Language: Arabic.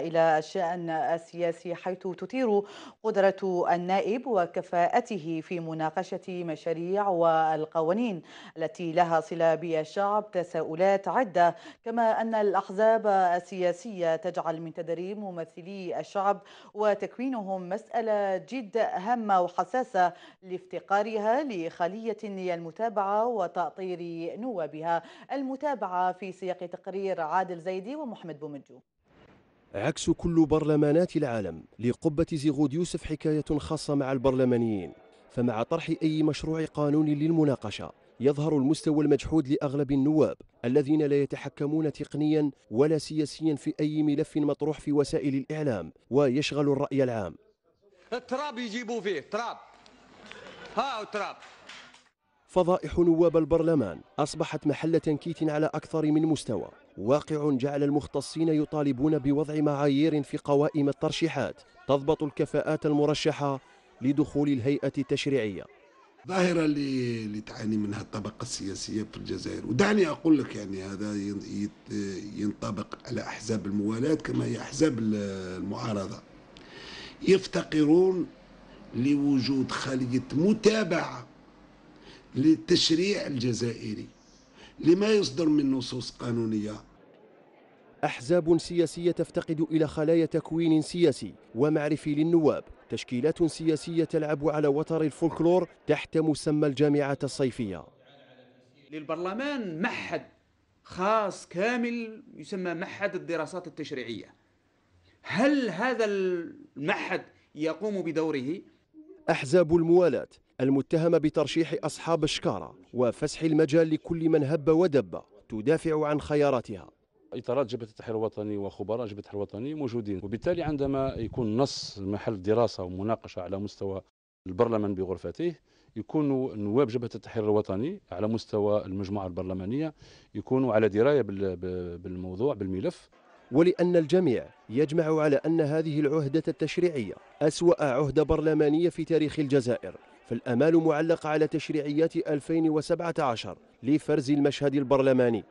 إلى الشأن السياسي حيث تثير قدرة النائب وكفاءته في مناقشة مشاريع والقوانين التي لها صلة بالشعب تساؤلات عدة كما أن الأحزاب السياسية تجعل من تدريب ممثلي الشعب وتكوينهم مسألة جد هامة وحساسة لافتقارها لخلية المتابعة وتأطير نوابها المتابعة في سياق تقرير عادل زيدي ومحمد بومجو عكس كل برلمانات العالم لقبة زيغود يوسف حكاية خاصة مع البرلمانيين فمع طرح أي مشروع قانون للمناقشة يظهر المستوى المجحود لأغلب النواب الذين لا يتحكمون تقنيا ولا سياسيا في أي ملف مطروح في وسائل الإعلام ويشغل الرأي العام التراب يجيبوا فيه تراب ها تراب فضائح نواب البرلمان أصبحت محل تنكيت على أكثر من مستوى واقع جعل المختصين يطالبون بوضع معايير في قوائم الترشيحات تضبط الكفاءات المرشحة لدخول الهيئة التشريعية ظاهرة اللي, اللي تعاني منها الطبقة السياسية في الجزائر ودعني أقول لك يعني هذا ينطبق على أحزاب الموالاة كما هي أحزاب المعارضة يفتقرون لوجود خلية متابعة للتشريع الجزائري لما يصدر من نصوص قانونية أحزاب سياسية تفتقد إلى خلايا تكوين سياسي ومعرفي للنواب تشكيلات سياسية تلعب على وتر الفولكلور تحت مسمى الجامعة الصيفية للبرلمان معهد خاص كامل يسمى معهد الدراسات التشريعية هل هذا المعهد يقوم بدوره؟ أحزاب الموالاة المتهمة بترشيح أصحاب الشكارة وفسح المجال لكل من هب ودب تدافع عن خياراتها اطارات جبهه التحرير الوطني وخبراء جبهه التحرير الوطني موجودين وبالتالي عندما يكون نص محل دراسه ومناقشه على مستوى البرلمان بغرفته يكونوا نواب جبهه التحرير الوطني على مستوى المجموعه البرلمانيه يكونوا على درايه بالموضوع بالملف ولأن الجميع يجمع على أن هذه العهدة التشريعية أسوأ عهدة برلمانية في تاريخ الجزائر فالآمال معلقة على تشريعيات 2017 لفرز المشهد البرلماني